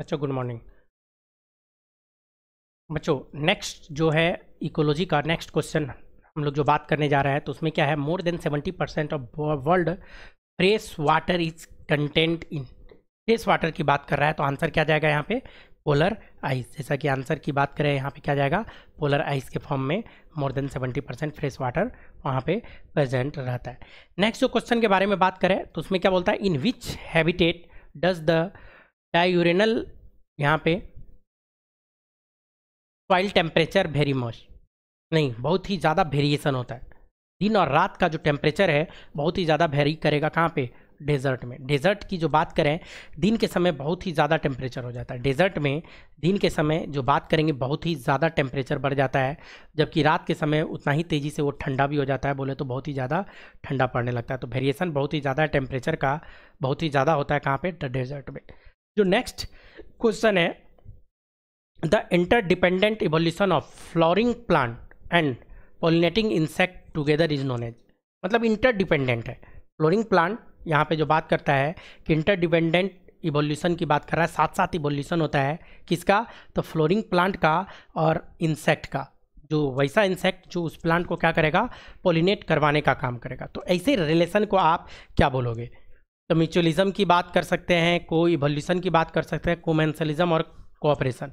बच्चों good morning बच्चों next जो है इकोलॉजी का नेक्स्ट क्वेश्चन हम लोग जो बात करने जा रहे हैं तो उसमें क्या है more than seventy percent of world fresh water is content in fresh water की बात कर रहा है तो आंसर क्या जाएगा यहाँ पे पोलर आइस जैसा कि आंसर की बात करें यहाँ पे क्या जाएगा पोलर आइस के फॉर्म में more than seventy percent fresh water वहाँ पे प्रेजेंट रहता है नेक्स्ट जो क्वेश्चन के बारे में बात करें तो उसमें क्या बोलता है in which habitat does the diurnal यहाँ पे सॉइल टेम्परेचर वेरी मच नहीं बहुत ही ज़्यादा वेरिएशन होता है दिन और रात का जो टेम्परेचर है बहुत ही ज़्यादा वेरी करेगा कहाँ पे डेजर्ट में डेजर्ट की जो बात करें दिन के समय बहुत ही ज़्यादा टेम्परेचर हो जाता है डेजर्ट में दिन के समय जो बात करेंगे बहुत ही ज़्यादा टेम्परेचर बढ़ जाता है जबकि रात के समय उतना ही तेज़ी से वो ठंडा भी हो जाता है बोले तो बहुत ही ज़्यादा ठंडा पड़ने लगता है तो वेरिएशन बहुत ही ज़्यादा टेम्परेचर का बहुत ही ज़्यादा होता है कहाँ पर डेजर्ट में जो नेक्स्ट क्वेश्चन है the interdependent evolution of flowering plant and pollinating insect together is known as मतलब इंटरडिपेंडेंट है फ्लोरिंग प्लांट यहाँ पे जो बात करता है कि इंटरडिपेंडेंट इवोल्यूशन की बात कर रहा है साथ साथ इवोल्यूशन होता है किसका तो फ्लोरिंग प्लांट का और इंसेक्ट का जो वैसा इंसेक्ट जो उस प्लांट को क्या करेगा पोलिनेट करवाने का काम करेगा तो ऐसे रिलेशन को आप क्या बोलोगे तो म्यूचुअलिज्म की बात कर सकते हैं को इवोल्यूशन की बात कर सकते हैं कोमेंसलिज्म और कोऑपरेशन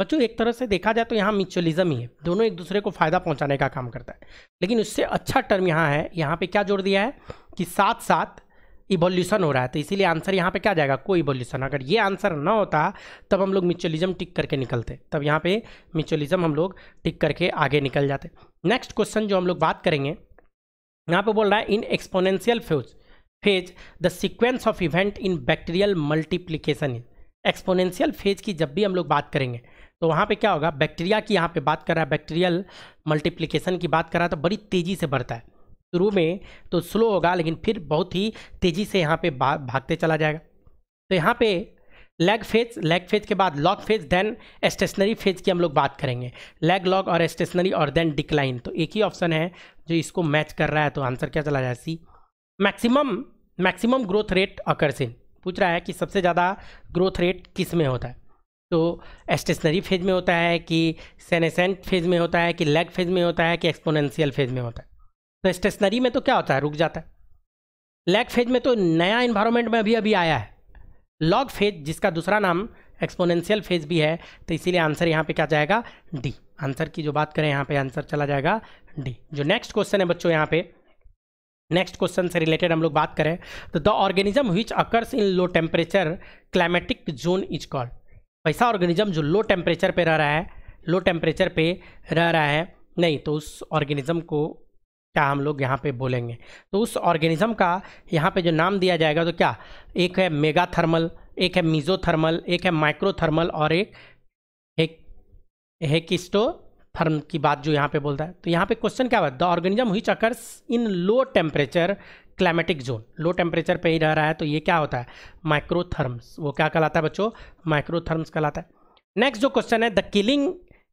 बच्चों एक तरह से देखा जाए तो यहाँ म्यूचुअलिज्म ही है दोनों एक दूसरे को फ़ायदा पहुँचाने का काम करता है लेकिन उससे अच्छा टर्म यहाँ है यहाँ पर क्या जोड़ दिया है कि साथ साथ इवोल्यूशन हो रहा है तो इसीलिए आंसर यहाँ पे क्या जाएगा कोई इवोल्यूशन अगर ये आंसर ना होता तब हम लोग म्यूचुअलिज्म टिक करके निकलते तब यहाँ पे म्यूचुअलिज्म हम लोग टिक करके आगे निकल जाते नेक्स्ट क्वेश्चन जो हम लोग बात करेंगे यहाँ पे बोल रहा है in exponential fuse phase the sequence of event in bacterial multiplication exponential phase की जब भी हम लोग बात करेंगे तो वहाँ पे क्या होगा बैक्टीरिया की यहाँ पे बात कर रहा है बैक्टीरियल मल्टीप्लीकेशन की बात कर रहा है तो बड़ी तेज़ी से बढ़ता है शुरू में तो स्लो होगा लेकिन फिर बहुत ही तेज़ी से यहाँ पे भा, भागते चला जाएगा तो यहाँ पे लेग फेज लेग फेज के बाद log phase then stationary phase की हम लोग बात करेंगे लेग लॉग और स्टेशनरी और देन डिक्लाइन तो एक ही ऑप्शन है जो इसको मैच कर रहा है तो आंसर क्या चला जाए C maximum maximum growth rate occurs in पूछ रहा है कि सबसे ज़्यादा ग्रोथ रेट किस में होता है तो एस्टेशनरी फेज में होता है कि सेनेसेंट फेज में होता है कि लेग फेज में होता है कि एक्सपोनेंशियल फेज में होता है तो स्टेशनरी में तो क्या होता है रुक जाता है लेग फेज में तो नया इन्वायरमेंट में अभी अभी आया है लॉग फेज जिसका दूसरा नाम एक्सपोनेंशियल फेज भी है तो इसीलिए आंसर यहाँ पे क्या जाएगा डी आंसर की जो बात करें यहाँ पे आंसर चला जाएगा डी जो नेक्स्ट क्वेश्चन है बच्चों यहाँ पे नेक्स्ट क्वेश्चन से रिलेटेड हम लोग बात करें तो the organism which occurs in low temperature climatic zone is called वैसा ऑर्गेनिज्म जो लो टेम्परेचर पे रह रहा है लो टेम्परेचर पे रह रहा है नहीं तो उस ऑर्गेनिज्म को क्या हम लोग यहाँ पे बोलेंगे तो उस ऑर्गेनिज्म का यहाँ पे जो नाम दिया जाएगा तो क्या एक है मेगा थर्मल एक है मीजो थर्मल एक है माइक्रो थर्मल और एक हेकिस्टो थर्म की बात जो यहाँ पे बोलता है तो यहाँ पे क्वेश्चन क्या हुआ द ऑर्गेनिज्म हुई occurs in low temperature climatic zone low temperature पे ही रह रहा है तो ये क्या होता है माइक्रोथर्म्स वो क्या कहलाता है बच्चों माइक्रोथर्म्स कहलाता है नेक्स्ट जो क्वेश्चन है the killing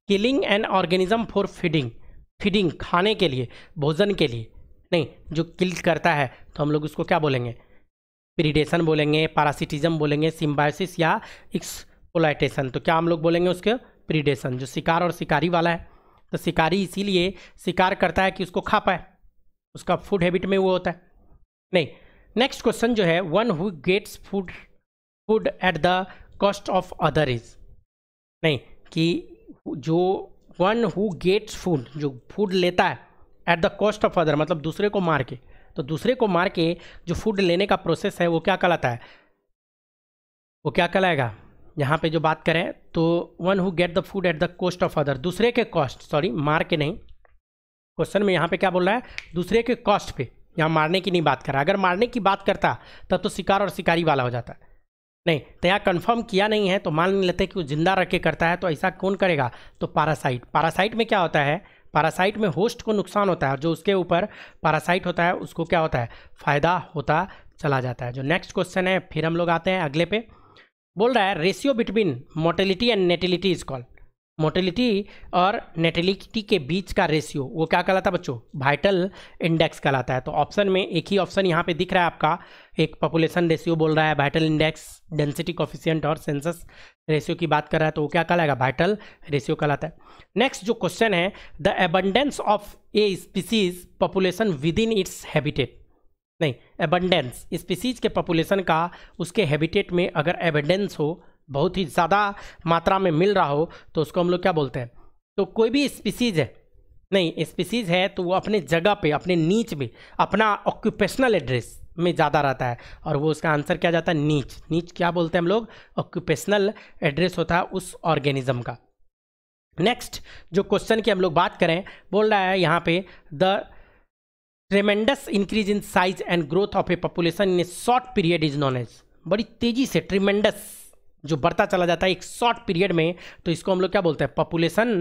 killing an organism for feeding feeding खाने के लिए भोजन के लिए नहीं जो किल करता है तो हम लोग उसको क्या बोलेंगे प्रीडेशन बोलेंगे पारासिटिज्म बोलेंगे सिम्बायोसिस या एक्सपोलाइटेशन तो क्या हम लोग बोलेंगे उसके प्रीडेशन जो शिकार और शिकारी वाला है तो शिकारी इसीलिए शिकार करता है कि उसको खा पाए उसका फूड हैबिट में वो होता है नहीं नेक्स्ट क्वेश्चन जो है one who gets food food at the cost of other is नहीं कि जो वन हु गेट्स फूड जो फूड लेता है at the cost of other मतलब दूसरे को मार के तो दूसरे को मार के जो फूड लेने का प्रोसेस है वो क्या कहलाता है वो क्या कहलाएगा यहाँ पे जो बात करें तो one who get the food at the cost of other दूसरे के कॉस्ट सॉरी मार के नहीं क्वेश्चन में यहाँ पे क्या बोल रहा है दूसरे के कॉस्ट पे यहाँ मारने की नहीं बात कर रहा अगर मारने की बात करता तब तो शिकार और शिकारी वाला हो जाता नहीं तो यहाँ कन्फर्म किया नहीं है तो मान नहीं लेते कि वो जिंदा रख के करता है तो ऐसा कौन करेगा तो पारासाइट पारासाइट में क्या होता है पारासाइट में होस्ट को नुकसान होता है और जो उसके ऊपर पारासाइट होता है उसको क्या होता है फ़ायदा होता चला जाता है जो नेक्स्ट क्वेश्चन है फिर हम लोग आते हैं अगले पे बोल रहा है ratio between mortality and natality is called mortality और नेटिलिटी के बीच का रेशियो वो क्या कहलाता है बच्चों वाइटल इंडेक्स कहलाता है तो ऑप्शन में एक ही ऑप्शन यहाँ पे दिख रहा है आपका एक पॉपुलेशन रेशियो बोल रहा है वाइटल इंडेक्स डेंसिटी कॉफिशियंट और सेंसस रेशियो की बात कर रहा है तो वो क्या कहलाएगा वाइटल रेशियो कहलाता है नेक्स्ट जो क्वेश्चन है the abundance of a species population within its habitat नहीं एबंडेंस स्पीसीज के पॉपुलेशन का उसके हैबिटेट में अगर एबंडेंस हो बहुत ही ज़्यादा मात्रा में मिल रहा हो तो उसको हम लोग क्या बोलते हैं तो कोई भी स्पीसीज है नहीं स्पीसीज है तो वो अपने जगह पे अपने नीच में अपना ऑक्यूपेशनल एड्रेस में ज़्यादा रहता है और वो उसका आंसर क्या जाता है नीच नीच क्या बोलते हैं हम लोग ऑक्यूपेशनल एड्रेस होता है उस ऑर्गेनिज्म का नेक्स्ट जो क्वेश्चन की हम लोग बात करें बोल रहा है यहाँ पे the tremendous increase in size and growth of a population in a short period is known as बड़ी तेजी से ट्रिमेंडस जो बढ़ता चला जाता है एक शॉर्ट पीरियड में तो इसको हम लोग क्या बोलते हैं पॉपुलेशन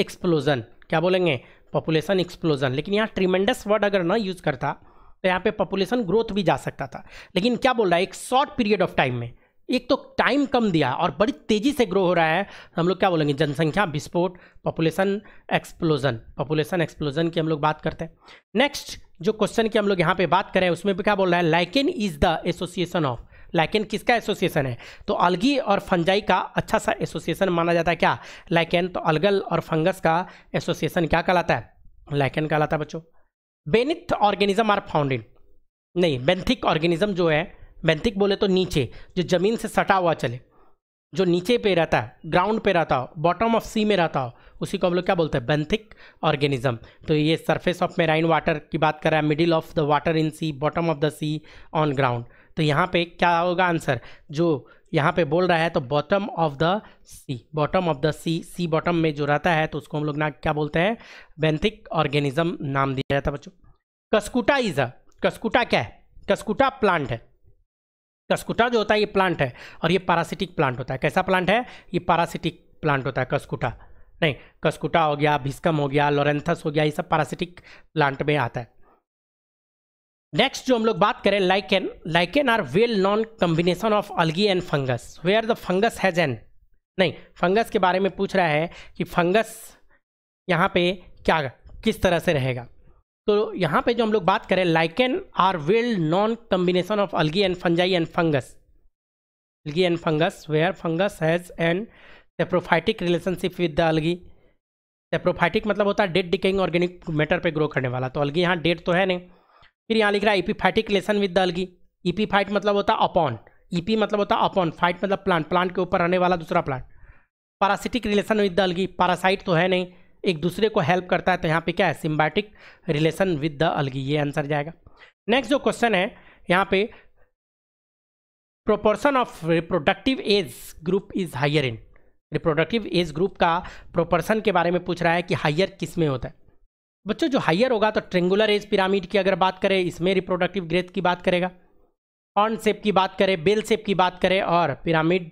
एक्सप्लोजन क्या बोलेंगे पॉपुलेशन एक्सप्लोजन लेकिन यहाँ ट्रिमेंडस वर्ड अगर ना यूज़ करता तो यहाँ पे पॉपुलेशन ग्रोथ भी जा सकता था लेकिन क्या बोल रहा है एक शॉर्ट पीरियड ऑफ टाइम में एक तो टाइम कम दिया और बड़ी तेज़ी से ग्रो हो रहा है हम लोग क्या बोलेंगे जनसंख्या विस्फोट पॉपुलेशन एक्सप्लोजन पॉपुलेशन एक्सप्लोजन की हम लोग बात करते हैं नेक्स्ट जो क्वेश्चन की हम लोग यहाँ पे बात करें उसमें भी क्या बोल रहा है lichen is the association of lichen किसका एसोसिएशन है तो अलगी और फंजाई का अच्छा सा एसोसिएशन माना जाता है क्या लाइकेन तो अलगल और फंगस का एसोसिएशन क्या कहलाता है लाइकेन कहलाता है बच्चों बेनिथ ऑर्गेनिज्म आर फाउंडेड नहीं बेंथिक ऑर्गेनिज्म जो है बैंतिक बोले तो नीचे जो ज़मीन से सटा हुआ चले जो नीचे पे रहता है ग्राउंड पे रहता हो बॉटम ऑफ सी में रहता हो उसी को हम लोग क्या बोलते हैं बैंथिक ऑर्गेनिज्म तो ये सरफेस ऑफ मेराइन वाटर की बात कर रहा है middle of the water in sea bottom of the sea on ground तो यहाँ पे क्या होगा आंसर जो यहाँ पे बोल रहा है तो bottom of the sea bottom of the sea sea bottom में जो रहता है तो उसको हम लोग ना क्या बोलते हैं बैंथिक ऑर्गेनिज्म नाम दिया जाता है बच्चों कस्कुटा इज अ कस्कूटा क्या है कस्कुटा प्लांट है कस्कुटा जो होता है ये प्लांट है और ये पारासिटिक प्लांट होता है कैसा प्लांट है ये पारासिटिक प्लांट होता है कस्कुटा नहीं कस्कुटा हो गया भिस्कम हो गया लोरेंथस हो गया ये सब पारासिटिक प्लांट में आता है नेक्स्ट जो हम लोग बात करें lichen lichen are well known combination of algae and fungus where the fungus has an नहीं फंगस के बारे में पूछ रहा है कि फंगस यहाँ पे क्या किस तरह से रहेगा तो यहाँ पे जो हम लोग बात करें lichen are well known combination of algae and fungi and fungus algae and fungus where fungus has an saprophytic relationship with the algae saprophytic मतलब होता है डेड डिकेइंग ऑर्गेनिक मैटर पे ग्रो करने वाला तो अलगी यहाँ डेड तो है नहीं फिर यहाँ लिख रहा है epiphytic relation with the algae epiphyte मतलब होता है अपॉन ईपी मतलब होता है अपॉन फाइट मतलब प्लांट प्लांट के ऊपर रहने वाला दूसरा plant parasitic relation with the algae parasite तो है नहीं एक दूसरे को हेल्प करता है तो यहाँ पे क्या है symbiotic relation with the algae ये आंसर जाएगा नेक्स्ट जो क्वेश्चन है यहाँ पे proportion of reproductive age group is higher in reproductive age group का प्रोपोर्शन के बारे में पूछ रहा है कि हायर किस में होता है बच्चों जो हायर होगा तो ट्रेंगुलर एज पिरामिड की अगर बात करें इसमें रिप्रोडक्टिव ग्रेथ की बात करेगा ऑन सेप की बात करें बेल सेप की बात करें और पिरामिड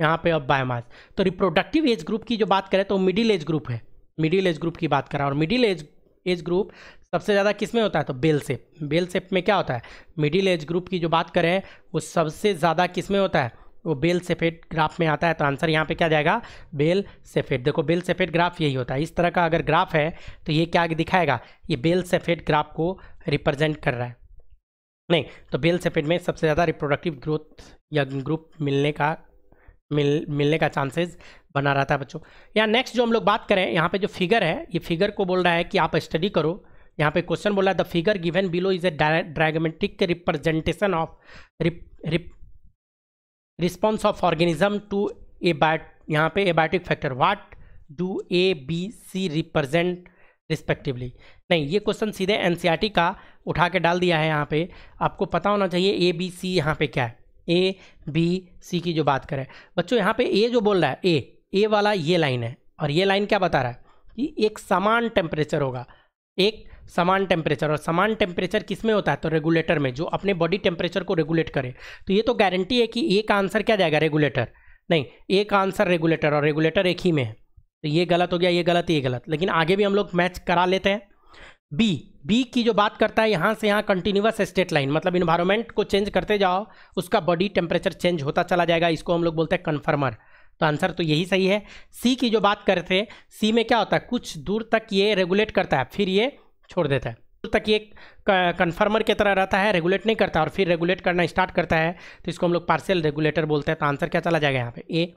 यहाँ पे अब बायोमास तो रिप्रोडक्टिव एज ग्रुप की जो बात करें तो मिडिल एज ग्रुप है मिडिल एज ग्रुप की बात करा और मिडिल एज एज ग्रुप सबसे ज़्यादा किस में होता है तो बेल सेप बेल सेप में क्या होता है मिडिल एज ग्रुप की जो बात करें वो सबसे ज़्यादा किस में होता है वो बेल सेफेट ग्राफ में आता है तो आंसर यहाँ पे क्या जाएगा बेल सेफेट देखो बेल सेफेट ग्राफ यही होता है इस तरह का अगर ग्राफ है तो ये क्या दिखाएगा ये बेल सेफेट ग्राफ को रिप्रेजेंट कर रहा है नहीं तो बेल सेफेट में सबसे ज़्यादा रिप्रोडक्टिव ग्रोथ या ग्रुप मिलने का मिल मिलने का चांसेस बना रहता है बच्चों यहाँ नेक्स्ट जो हम लोग बात करें यहाँ पे जो फिगर है ये फिगर को बोल रहा है कि आप स्टडी करो यहाँ पे क्वेश्चन बोला the figure given below is a diagrammatic representation of response of organism to a biotic यहाँ पे abiotic factor what do A B C represent respectively नहीं ये क्वेश्चन सीधे एन e का उठा के डाल दिया है यहाँ पे आपको पता होना चाहिए ए बी सी यहाँ पे क्या है ए बी सी की जो बात करें बच्चों यहाँ पे ए जो बोल रहा है ए ए वाला ये लाइन है और ये लाइन क्या बता रहा है कि एक समान टेम्परेचर होगा एक समान टेम्परेचर और समान टेम्परेचर किस में होता है तो रेगुलेटर में जो अपने बॉडी टेम्परेचर को रेगुलेट करे तो ये तो गारंटी है कि ए का आंसर क्या जाएगा रेगुलेटर नहीं ए का आंसर रेगुलेटर और रेगुलेटर एक ही में है तो ये गलत हो गया ये गलत ये गलत लेकिन आगे भी हम लोग मैच करा लेते हैं बी बी की जो बात करता है यहाँ से यहाँ कंटिन्यूस स्टेट लाइन मतलब इन्वायरमेंट को चेंज करते जाओ उसका बॉडी टेम्परेचर चेंज होता चला जाएगा इसको हम लोग बोलते हैं कन्फर्मर तो आंसर तो यही सही है सी की जो बात करते हैं सी में क्या होता है कुछ दूर तक ये रेगुलेट करता है फिर ये छोड़ देता है दूर तक ये कन्फर्मर की तरह रहता है रेगुलेट नहीं करता और फिर रेगुलेट करना स्टार्ट करता है तो इसको हम लोग पार्सल रेगुलेटर बोलते हैं तो आंसर क्या चला जाएगा यहाँ पे ए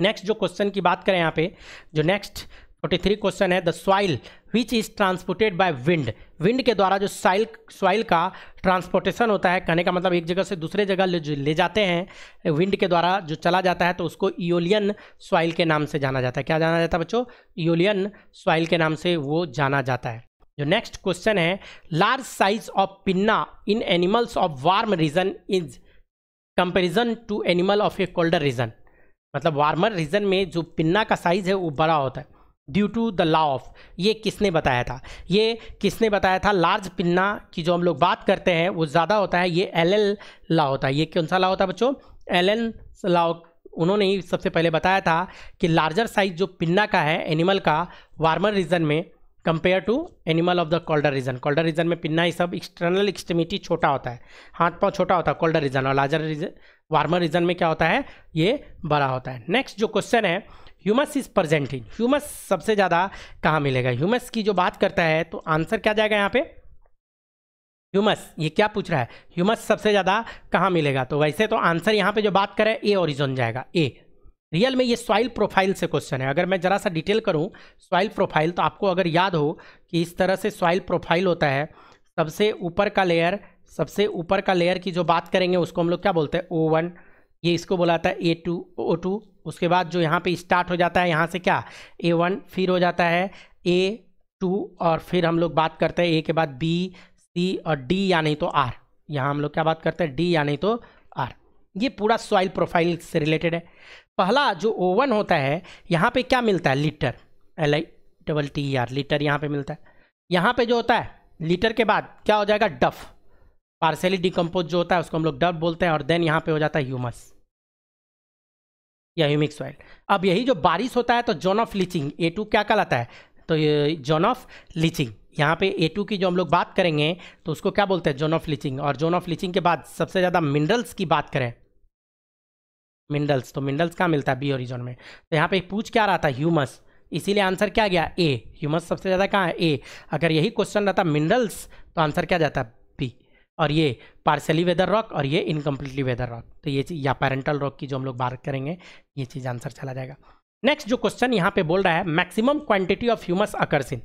नेक्स्ट जो क्वेश्चन की बात करें यहाँ पे जो नेक्स्ट फोर्टी थ्री क्वेश्चन है the soil which is transported by wind wind के द्वारा जो साइल सॉइल का ट्रांसपोर्टेशन होता है कहने का मतलब एक जगह से दूसरे जगह ले, ले जाते हैं विंड के द्वारा जो चला जाता है तो उसको ईओलियन सॉइल के नाम से जाना जाता है क्या जाना जाता है बच्चों ईओलियन सॉइल के नाम से वो जाना जाता है जो नेक्स्ट क्वेश्चन है large size of pinna in animals of warm region is comparison to animal of a colder region मतलब वार्मर रीजन में जो पिन्ना का साइज है वो बड़ा होता है due to the law of ये किसने बताया था ये किसने बताया था लार्ज पिन्ना की जो हम लोग बात करते हैं वो ज़्यादा होता है ये एल एल लॉ होता है ये कौन सा लॉ होता है बच्चों एल एल लॉ उन्होंने ही सबसे पहले बताया था कि लार्जर साइज जो पिन्ना का है एनिमल का वार्मर रीजन में compare to animal of the colder region colder region में पिन्ना ही सब एक्सटर्नल एक्सट्रीमिटी छोटा होता है हाथ पाँव छोटा होता है कोल्डर रीजन और लार्जर रीजन वार्मर रीजन में क्या होता है ये बड़ा होता है नेक्स्ट जो क्वेश्चन है humus is present in humus सबसे ज़्यादा कहाँ मिलेगा ह्यूमस की जो बात करता है तो आंसर क्या जाएगा यहाँ पे ह्यूमस ये क्या पूछ रहा है ह्यूमस सबसे ज़्यादा कहाँ मिलेगा तो वैसे तो आंसर यहाँ पे जो बात करें ए ओरिजोन जाएगा ए रियल में ये सॉइल प्रोफाइल से क्वेश्चन है अगर मैं ज़रा सा डिटेल करूँ सॉइल प्रोफाइल तो आपको अगर याद हो कि इस तरह से सॉइल प्रोफाइल होता है सबसे ऊपर का लेयर सबसे ऊपर का लेयर की जो बात करेंगे उसको हम लोग क्या बोलते हैं ओ वन ये इसको बोलाता है ए टू ओ टू उसके बाद जो यहाँ पे स्टार्ट हो जाता है यहाँ से क्या ए वन फिर हो जाता है ए टू और फिर हम लोग बात करते हैं ए के बाद बी सी और डी या नहीं तो आर यहाँ हम लोग क्या बात करते हैं डी या नहीं तो आर ये पूरा सॉइल प्रोफाइल से रिलेटेड है पहला जो ओ वन होता है यहाँ पे क्या मिलता है litter L I double T R litter यहाँ पे मिलता है यहाँ पे जो होता है लीटर के बाद क्या हो जाएगा डफ़ पार्सली डिकम्पोज जो होता है उसको हम लोग डब बोलते हैं और देन यहाँ पे हो जाता है ह्यूमस या ह्यूमिक सॉइल अब यही जो बारिश होता है तो zone of leaching A two क्या कहलाता है तो जोन ऑफ लीचिंग यहाँ पे ए टू की जो हम लोग बात करेंगे तो उसको क्या बोलते हैं जोन ऑफ लीचिंग और जोन ऑफ लीचिंग के बाद सबसे ज़्यादा मिनरल्स की बात करें मिनरल्स तो मिनरल्स कहाँ मिलता है बी ओरिजोन में तो यहाँ पे पूछ क्या रहा था ह्यूमस इसीलिए आंसर क्या गया ए ह्यूमस सबसे ज़्यादा कहाँ है ए अगर यही क्वेश्चन रहता मिनरल्स तो आंसर क्या जाता और ये पार्सली वेदर रॉक और ये इनकम्प्लीटली वेदर रॉक तो ये चीज़ या पेरेंटल रॉक की जो हम लोग बात करेंगे ये चीज़ आंसर चला जाएगा नेक्स्ट जो क्वेश्चन यहाँ पे बोल रहा है maximum quantity of humus occurs in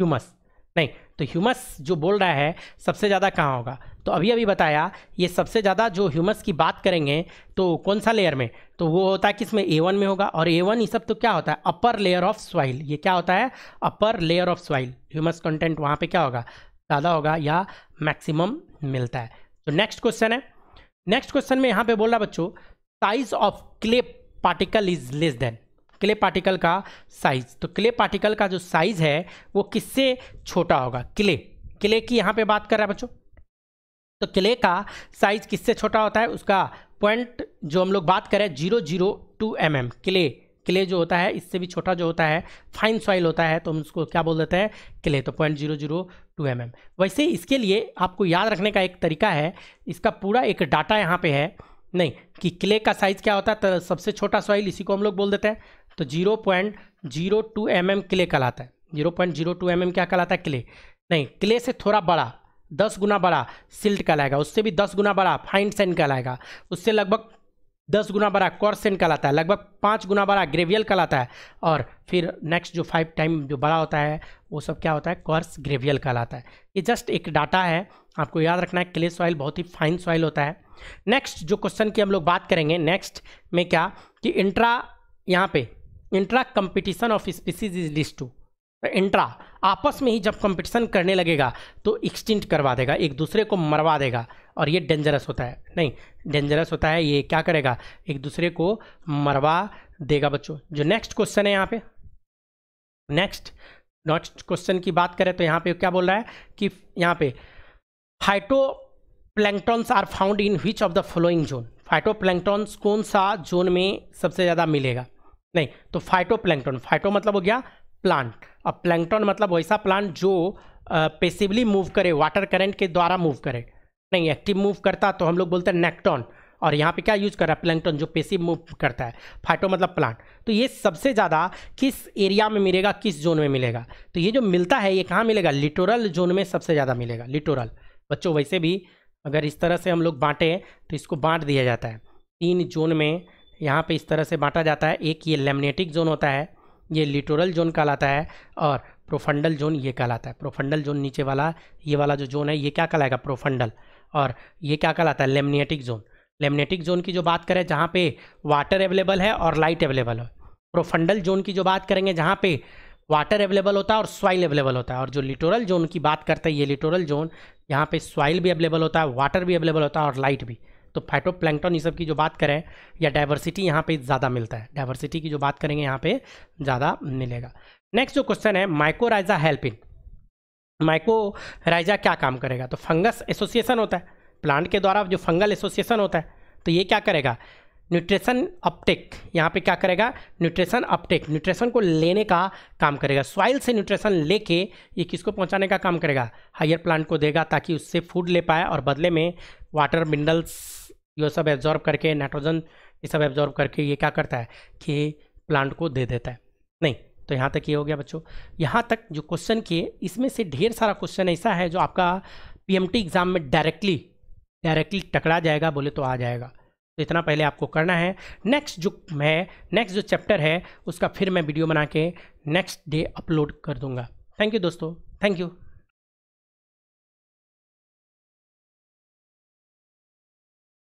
humus नहीं तो ह्यूमस जो बोल रहा है सबसे ज़्यादा कहाँ होगा तो अभी अभी बताया ये सबसे ज़्यादा जो ह्यूमस की बात करेंगे तो कौन सा लेयर में तो वो होता है कि इसमें ए वन में होगा और ए वन ये सब तो क्या होता है अपर लेयर ऑफ सॉइल ये क्या होता है upper layer of soil humus content वहाँ पे क्या होगा ज़्यादा होगा या मैक्सिमम मिलता है तो नेक्स्ट क्वेश्चन है नेक्स्ट क्वेश्चन में यहाँ पे बोल रहा बच्चों size of clay particle is less than clay particle का साइज तो क्ले पार्टिकल का जो साइज है वो किससे छोटा होगा क्ले क्ले की यहाँ पे बात कर रहा है बच्चों तो क्ले का साइज किससे छोटा होता है उसका पॉइंट जो हम लोग बात करें zero zero two M M clay clay जो होता है इससे भी छोटा जो होता है फाइन सॉइल होता है तो हम उसको क्या बोल देते हैं क्ले तो point zero zero two M M वैसे इसके लिए आपको याद रखने का एक तरीका है इसका पूरा एक डाटा यहाँ पे है नहीं कि क्ले का साइज़ क्या होता है तो सबसे छोटा सॉइल इसी को हम लोग बोल देते हैं तो zero point zero two M M clay कहलाता है zero point zero two M M क्या कहलाता है क्ले नहीं क्ले से थोड़ा बड़ा दस गुना बड़ा सिल्ट कहलाएगा उससे भी दस गुना बड़ा फाइन सैंड कहलाएगा उससे लगभग दस गुना बड़ा कॉर्सेन कहलाता है लगभग पाँच गुना बड़ा ग्रेवियल कहलाता है और फिर नेक्स्ट जो फाइव टाइम जो बड़ा होता है वो सब क्या होता है कॉर्स ग्रेवियल कहलाता है ये जस्ट एक डाटा है आपको याद रखना है क्ले सॉइल बहुत ही फाइन सॉइल होता है नेक्स्ट जो क्वेश्चन की हम लोग बात करेंगे नेक्स्ट में क्या कि इंट्रा यहाँ पे intra competition of species is least to intra आपस में ही जब कंपटीशन करने लगेगा तो एक्सटिंट करवा देगा एक दूसरे को मरवा देगा और ये डेंजरस होता है नहीं डेंजरस होता है ये क्या करेगा एक दूसरे को मरवा देगा बच्चों जो नेक्स्ट क्वेश्चन है यहाँ पे नेक्स्ट नेक्स्ट क्वेश्चन की बात करें तो यहाँ पे क्या बोल रहा है कि यहाँ पे phytoplanktons are found in which of the following zone phytoplanktons कौन सा जोन में सबसे ज़्यादा मिलेगा नहीं तो फाइटो प्लैंगटॉन फाइटो मतलब हो गया प्लांट अब प्लैंकटॉन मतलब वैसा प्लांट जो पेसिवली मूव करे वाटर करंट के द्वारा मूव करे नहीं एक्टिव मूव करता तो हम लोग बोलते हैं नेक्टॉन और यहाँ पे क्या यूज कर रहा है प्लैंकटॉन जो पेसिव मूव करता है फाइटो मतलब प्लांट तो ये सबसे ज़्यादा किस एरिया में मिलेगा किस जोन में मिलेगा तो ये जो मिलता है ये कहाँ मिलेगा लिटोरल जोन में सबसे ज़्यादा मिलेगा लिटोरल बच्चों वैसे भी अगर इस तरह से हम लोग बांटें तो इसको बांट दिया जाता है तीन जोन में यहाँ पे इस तरह से बांटा जाता है एक ये लेमिनेटिक जोन होता है ये लिटोरल जोन कहलाता है और प्रोफंडल जोन ये कहलाता है प्रोफंडल जोन नीचे वाला ये वाला जो जोन है ये क्या कहलाएगा प्रोफंडल और ये क्या कहलाता है लेमिनेटिक जोन लेमिनेटिक जोन की जो बात करें जहाँ पे वाटर अवेलेबल है और लाइट अवेलेबल है प्रोफंडल जोन की जो बात करेंगे जहाँ पे वाटर अवेलेबल होता है और सॉइल अवेलेबल होता है और जो लिटोरल जोन की बात करते हैं ये लिटोरल जोन यहाँ पे सॉइल भी अवेलेबल होता है वाटर भी अवेलेबल होता है और लाइट भी तो फाइटोप्लैंक्टन ये सब की जो बात करें या डाइवर्सिटी यहाँ पे ज़्यादा मिलता है डाइवर्सिटी की जो बात करेंगे यहाँ पे ज़्यादा मिलेगा नेक्स्ट जो क्वेश्चन है माइकोराइजा हेल्पिन माइकोराइजा क्या काम करेगा तो फंगस एसोसिएशन होता है प्लांट के द्वारा जो फंगल एसोसिएशन होता है तो ये क्या करेगा न्यूट्रिशन अपटेक यहाँ पे क्या करेगा न्यूट्रिशन अपटेक न्यूट्रिशन को लेने का काम करेगा सॉइल से न्यूट्रिशन लेके ये किसको पहुँचाने का काम करेगा हायर प्लांट को देगा ताकि उससे फूड ले पाए और बदले में वाटर मिनरल्स ये सब एब्जॉर्ब करके नाइट्रोजन ये सब एब्जॉर्ब करके ये क्या करता है कि प्लांट को दे देता है नहीं तो यहाँ तक ये हो गया बच्चों यहाँ तक जो क्वेश्चन किए इसमें से ढेर सारा क्वेश्चन ऐसा है जो आपका पी एग्ज़ाम में डायरेक्टली डायरेक्टली टकरा जाएगा बोले तो आ जाएगा तो इतना पहले आपको करना है नेक्स्ट जो है नेक्स्ट जो चैप्टर है उसका फिर मैं वीडियो बना के नेक्स्ट डे अपलोड कर दूंगा थैंक यू दोस्तों थैंक यू